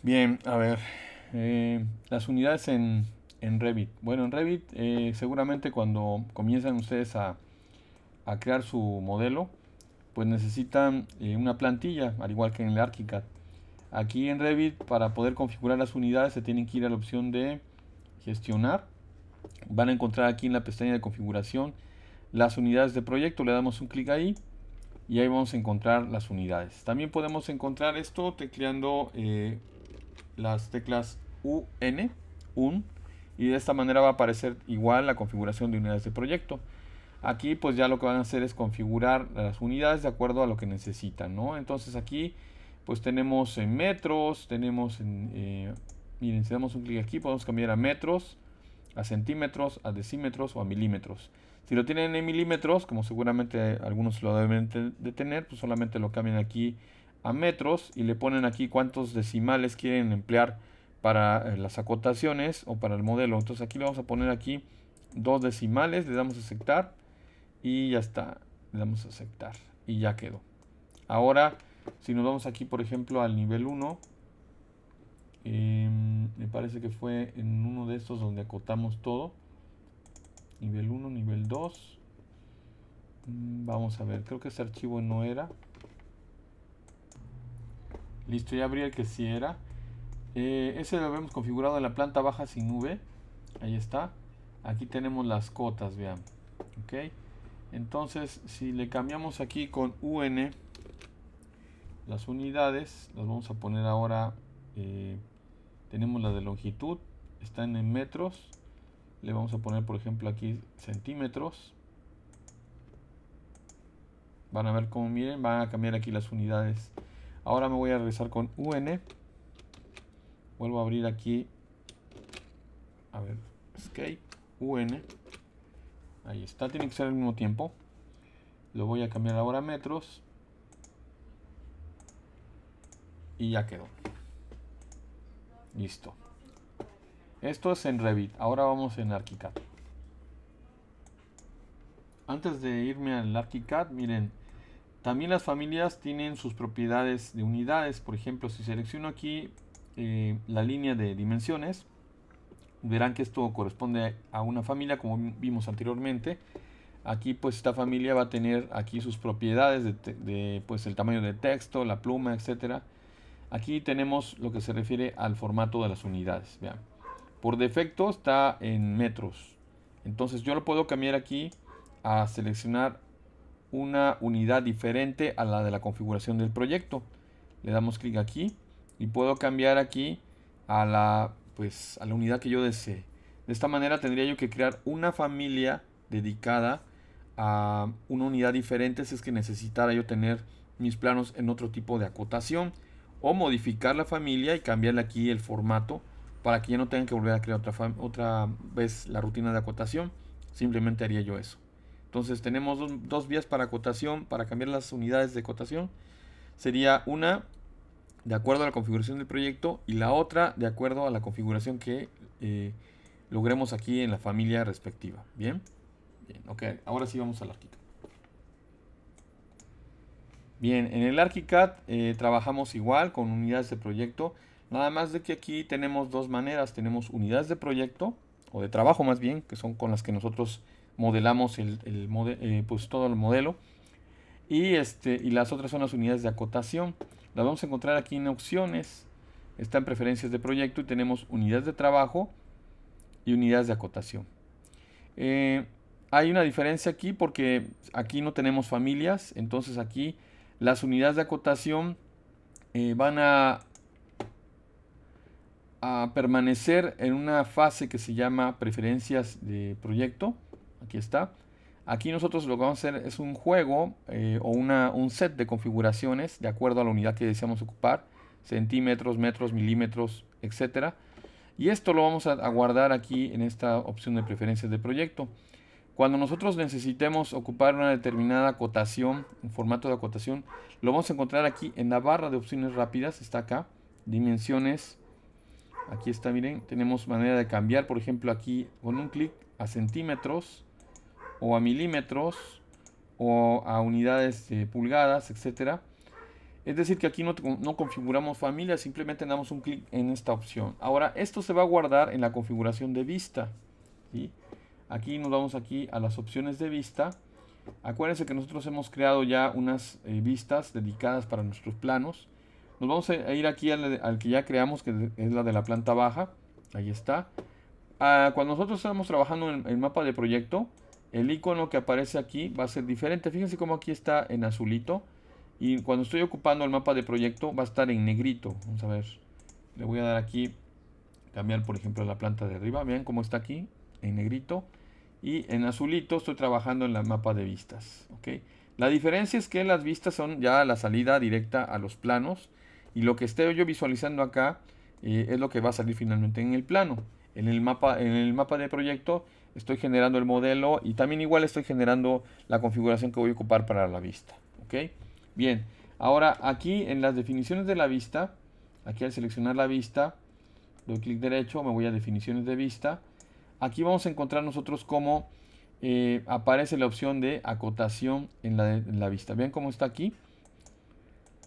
Bien, a ver, eh, las unidades en, en, Revit. Bueno, en Revit eh, seguramente cuando comienzan ustedes a, a, crear su modelo, pues necesitan eh, una plantilla, al igual que en el ArchiCAD. Aquí en Revit, para poder configurar las unidades, se tienen que ir a la opción de gestionar. Van a encontrar aquí en la pestaña de configuración las unidades de proyecto. Le damos un clic ahí y ahí vamos a encontrar las unidades. También podemos encontrar esto tecleando las teclas UN, UN, y de esta manera va a aparecer igual la configuración de unidades de proyecto. Aquí pues ya lo que van a hacer es configurar las unidades de acuerdo a lo que necesitan, ¿no? Entonces aquí pues tenemos en metros, tenemos en... Eh, miren, si damos un clic aquí podemos cambiar a metros, a centímetros, a decímetros o a milímetros. Si lo tienen en milímetros, como seguramente algunos lo deben de tener, pues solamente lo cambian aquí a metros y le ponen aquí cuántos decimales quieren emplear para eh, las acotaciones o para el modelo. Entonces aquí le vamos a poner aquí dos decimales, le damos a aceptar y ya está. Le damos a aceptar y ya quedó. Ahora, si nos vamos aquí, por ejemplo, al nivel 1, em, me parece que fue en uno de estos donde acotamos todo. Nivel 1, nivel 2. Mm, vamos a ver, creo que ese archivo no era. Listo, ya abrí el que sí era. Eh, ese lo habíamos configurado en la planta baja sin V. Ahí está. Aquí tenemos las cotas, vean. Ok. Entonces, si le cambiamos aquí con UN las unidades, las vamos a poner ahora. Eh, tenemos la de longitud, están en metros. Le vamos a poner, por ejemplo, aquí centímetros. Van a ver cómo miren, van a cambiar aquí las unidades. Ahora me voy a regresar con UN. Vuelvo a abrir aquí. A ver, escape, UN. Ahí está, tiene que ser al mismo tiempo. Lo voy a cambiar ahora a metros. Y ya quedó. Listo. Esto es en Revit. Ahora vamos en ArchiCAD. Antes de irme al ArchiCAD, miren, también las familias tienen sus propiedades de unidades. Por ejemplo, si selecciono aquí eh, la línea de dimensiones, verán que esto corresponde a una familia como vimos anteriormente. Aquí pues esta familia va a tener aquí sus propiedades de, pues el tamaño del texto, la pluma, etcétera. Aquí tenemos lo que se refiere al formato de las unidades. Vean. Por defecto está en metros. Entonces yo lo puedo cambiar aquí a seleccionar una unidad diferente a la de la configuración del proyecto. Le damos clic aquí y puedo cambiar aquí a la, pues, a la unidad que yo desee. De esta manera tendría yo que crear una familia dedicada a una unidad diferente si es que necesitara yo tener mis planos en otro tipo de acotación o modificar la familia y cambiarle aquí el formato para que ya no tengan que volver a crear otra, otra vez la rutina de acotación. Simplemente haría yo eso. Entonces tenemos dos, vías para cotación, para cambiar las unidades de cotación. Sería una de acuerdo a la configuración del proyecto y la otra de acuerdo a la configuración que eh, logremos aquí en la familia respectiva. Bien, bien, ok, ahora sí vamos al ArchiCAD. Bien, en el ArchiCAD eh, trabajamos igual con unidades de proyecto, nada más de que aquí tenemos dos maneras, tenemos unidades de proyecto o de trabajo más bien, que son con las que nosotros modelamos el, eh, pues, todo el modelo. Este, y, las otras son las unidades de acotación. Las vamos a encontrar aquí en opciones. Está en preferencias de proyecto y tenemos unidades de trabajo y unidades de acotación. Eh, hay una diferencia aquí porque aquí no tenemos familias. Entonces aquí las unidades de acotación eh, van a permanecer en una fase que se llama preferencias de proyecto Aquí está. Aquí nosotros lo que vamos a hacer es un juego eh, o un set de configuraciones de acuerdo a la unidad que deseamos ocupar. Centímetros, metros, milímetros, etc. Y esto lo vamos a, a guardar aquí en esta opción de preferencias de proyecto. Cuando nosotros necesitemos ocupar una determinada acotación, un formato de acotación, lo vamos a encontrar aquí en la barra de opciones rápidas, está acá, dimensiones, aquí está, miren, tenemos manera de cambiar, por ejemplo, aquí con un clic a centímetros, o a milímetros o a unidades de eh, pulgadas, etcétera. Es decir, que aquí no, configuramos familia, simplemente damos un clic en esta opción. Ahora, esto se va a guardar en la configuración de vista. Aquí nos vamos aquí a las opciones de vista. Acuérdense que nosotros hemos creado ya unas eh, vistas dedicadas para nuestros planos. Nos vamos a ir aquí al, que ya creamos, que es la de la planta baja. Ahí está. Ah, cuando nosotros estamos trabajando en el mapa de proyecto, el icono que aparece aquí va a ser diferente. Fíjense cómo aquí está en azulito. Y cuando estoy ocupando el mapa de proyecto va a estar en negrito. Vamos a ver. Le voy a dar aquí, cambiar por ejemplo la planta de arriba. Vean cómo está aquí en negrito. Y en azulito estoy trabajando en la mapa de vistas. La diferencia es que las vistas son ya la salida directa a los planos. Y lo que esté yo visualizando acá eh, es lo que va a salir finalmente en el plano. En el mapa, en el mapa de proyecto estoy generando el modelo y también igual estoy generando la configuración que voy a ocupar para la vista. ¿Ok? Bien, ahora aquí en las definiciones de la vista, aquí al seleccionar la vista, doy clic derecho, me voy a definiciones de vista. Aquí vamos a encontrar nosotros cómo eh, aparece la opción de acotación en la, vista. Vean cómo está aquí.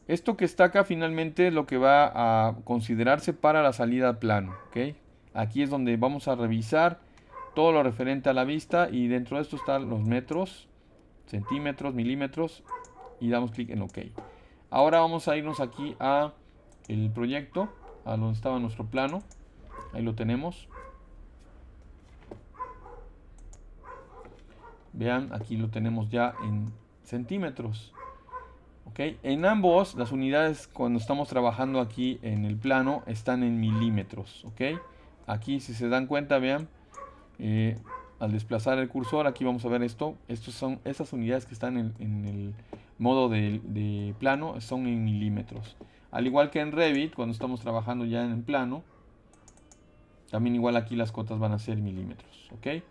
Esto que está acá finalmente es lo que va a considerarse para la salida plano. ¿ok? Aquí es donde vamos a revisar todo lo referente a la vista y dentro de esto están los metros, centímetros, milímetros y damos clic en OK. Ahora vamos a irnos aquí a el proyecto, a donde estaba nuestro plano. Ahí lo tenemos. Vean, aquí lo tenemos ya en centímetros. ok En ambos, las unidades cuando estamos trabajando aquí en el plano están en milímetros. ok Aquí si se dan cuenta, vean, eh, al desplazar el cursor, aquí vamos a ver esto. Estos son, estas unidades que están en, el modo de, plano son en milímetros. Al igual que en Revit, cuando estamos trabajando ya en plano, también igual aquí las cotas van a ser milímetros. ¿ok?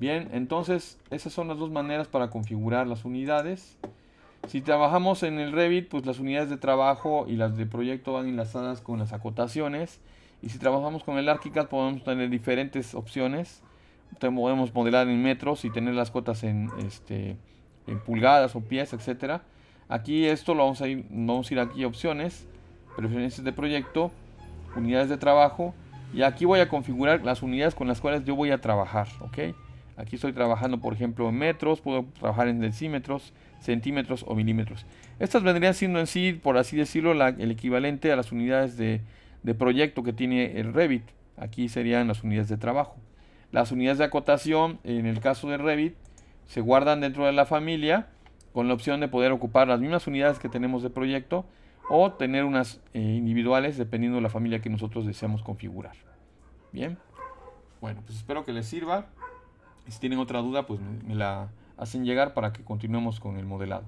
Bien, entonces esas son las dos maneras para configurar las unidades. Si trabajamos en el Revit, pues las unidades de trabajo y las de proyecto van enlazadas con las acotaciones. Y si trabajamos con el ArchiCAD podemos tener diferentes opciones. Podemos modelar en metros y tener las cotas en, este, en pulgadas o pies, etc. Aquí esto lo vamos a ir, vamos a ir aquí opciones, preferencias de proyecto, unidades de trabajo. Y aquí voy a configurar las unidades con las cuales yo voy a trabajar. ¿ok? Aquí estoy trabajando, por ejemplo, en metros, puedo trabajar en decímetros, centímetros o milímetros. Estas vendrían siendo en sí, por así decirlo, el equivalente a las unidades de de proyecto que tiene el Revit. Aquí serían las unidades de trabajo. Las unidades de acotación, en el caso de Revit, se guardan dentro de la familia con la opción de poder ocupar las mismas unidades que tenemos de proyecto o tener unas eh, individuales dependiendo de la familia que nosotros deseamos configurar. Bien, bueno, pues espero que les sirva. Si tienen otra duda, pues me la hacen llegar para que continuemos con el modelado.